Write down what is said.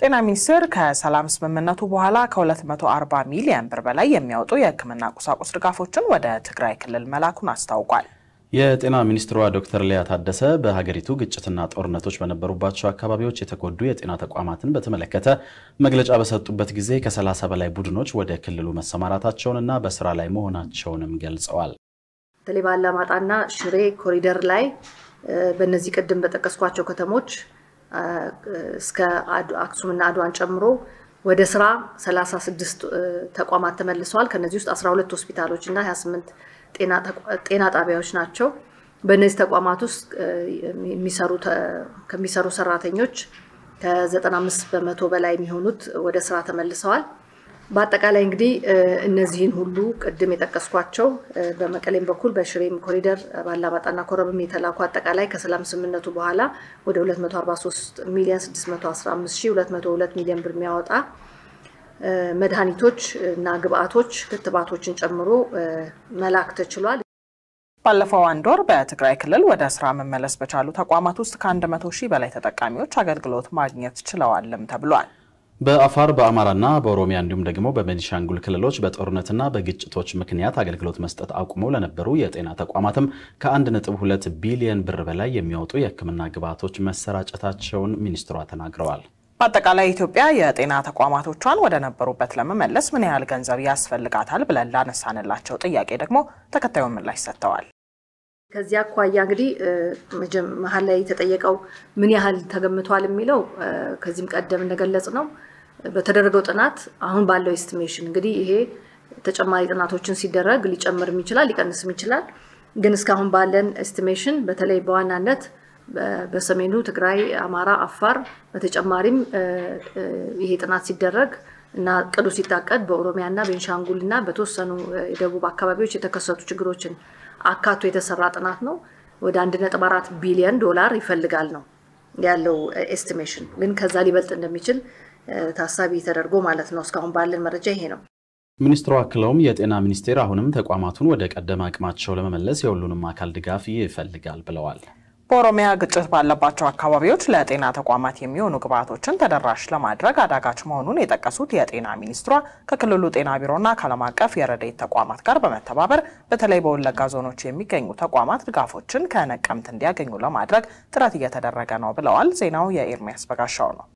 ጤና ሚኒስቴር ከሰላም ስምምነቱ በኋላ ከ240 ሚሊዮን ብር በላይ የሚያወጡ የሕክምና ቁሳቁስ ድጋፎችን ወደ ትግራይ ክልል መላኩን አስታውቋል። የጤና ሚኒስትሯ ዶክተር ሊያ ታደሰ በሀገሪቱ ግጭትና ጦርነቶች በነበሩባቸው አካባቢዎች የተጎዱ የጤና ተቋማትን በተመለከተ መግለጫ በሰጡበት ጊዜ ከ30 በላይ ቡድኖች ወደ ክልሉ መሰማራታቸውንና በስራ ላይ መሆናቸውንም ገልጸዋል። በተለይ ባለማጣና ሽሬ ኮሪደር ላይ በእነዚህ ቅድም በጠቀስኳቸው ከተሞች እስከ አክሱምና አድዋን ጨምሮ ወደ ስራ 36 ተቋማት ተመልሰዋል። ከነዚህ ውስጥ 12 ሆስፒታሎች እና 28 ጤና ጣቢያዎች ናቸው። በእነዚህ ተቋማት ውስጥ ከሚሰሩ ሰራተኞች ከ95 በመቶ በላይ የሚሆኑት ወደ ስራ ተመልሰዋል። በአጠቃላይ እንግዲህ እነዚህን ሁሉ ቅድም የጠቀስኳቸው በመቀሌም በኩል በሽሬም ኮሪደር ባላባጣና ኮረብም የተላኩ አጠቃላይ ከሰላም ስምምነቱ በኋላ ወደ 243 ሚሊዮን 615202 ሚሊዮን ብር የሚያወጣ መድኃኒቶች እና ግብአቶች ክትባቶችን ጨምሮ መላክ ተችሏል። ባለፈው አንድ ወር በትግራይ ክልል ወደ ስራ መመለስ በቻሉ ተቋማት ውስጥ ከ100 ሺህ በላይ ተጠቃሚዎች አገልግሎት ማግኘት ችለዋልም ተብሏል። በአፋር በአማራና በኦሮሚያ እንዲሁም ደግሞ በቤኒሻንጉል ክልሎች በጦርነትና በግጭቶች ምክንያት አገልግሎት መስጠት አቁመው ለነበሩ የጤና ተቋማትም ከ1.2 ቢሊየን ብር በላይ የሚያወጡ የሕክምና ግብዓቶች መሰራጨታቸውን ሚኒስትሯ ተናግረዋል። በአጠቃላይ ኢትዮጵያ የጤና ተቋማቶቿን ወደ ነበሩበት ለመመለስ ምን ያህል ገንዘብ ያስፈልጋታል ብለን ላነሳንላቸው ጥያቄ ደግሞ ተከታዩን ምላሽ ሰጥተዋል። ከዚያ አኳያ እንግዲህ መሀል ላይ የተጠየቀው ምን ያህል ተገምቷል የሚለው ከዚህም ቀደም እንደገለጽ ነው በተደረገው ጥናት አሁን ባለው ኤስቲሜሽን እንግዲህ ይሄ ተጨማሪ ጥናቶችን ሲደረግ ሊጨምርም ይችላል፣ ሊቀንስም ይችላል። ግን እስካሁን ባለን ኤስቲሜሽን በተለይ በዋናነት በሰሜኑ ትግራይ፣ አማራ፣ አፋር በተጨማሪም ይሄ ጥናት ሲደረግ እና ቅዱ ሲታቀድ በኦሮሚያና እና በተወሰኑ የደቡብ አካባቢዎች የተከሰቱ ችግሮችን አካቶ የተሰራ ጥናት ነው። ወደ 1.4 ቢሊዮን ዶላር ይፈልጋል ነው ያለው ኤስቲሜሽን። ግን ከዛ ሊበልጥ እንደሚችል ታሳቢ ተደርጎ ማለት ነው። እስካሁን ባለን መረጃ ይሄ ነው። ሚኒስትሩ አክለውም የጤና ሚኒስቴር አሁንም ተቋማቱን ወደ ቀደመ አቅማቸው ለመመለስ የሁሉንም አካል ድጋፍ ይፈልጋል ብለዋል። በኦሮሚያ ግጭት ባለባቸው አካባቢዎች ለጤና ተቋማት የሚሆኑ ግብዓቶችን ተደራሽ ለማድረግ አዳጋች መሆኑን የጠቀሱት የጤና ሚኒስትሯ ከክልሉ ጤና ቢሮና ከዓለም አቀፍ የረድኤት ተቋማት ጋር በመተባበር በተለይ በወለጋ ዞኖች የሚገኙ ተቋማት ድጋፎችን ከነቀምት እንዲያገኙ ለማድረግ ጥረት እየተደረገ ነው ብለዋል። ዜናው የኤርሚያስ በጋሻው ነው።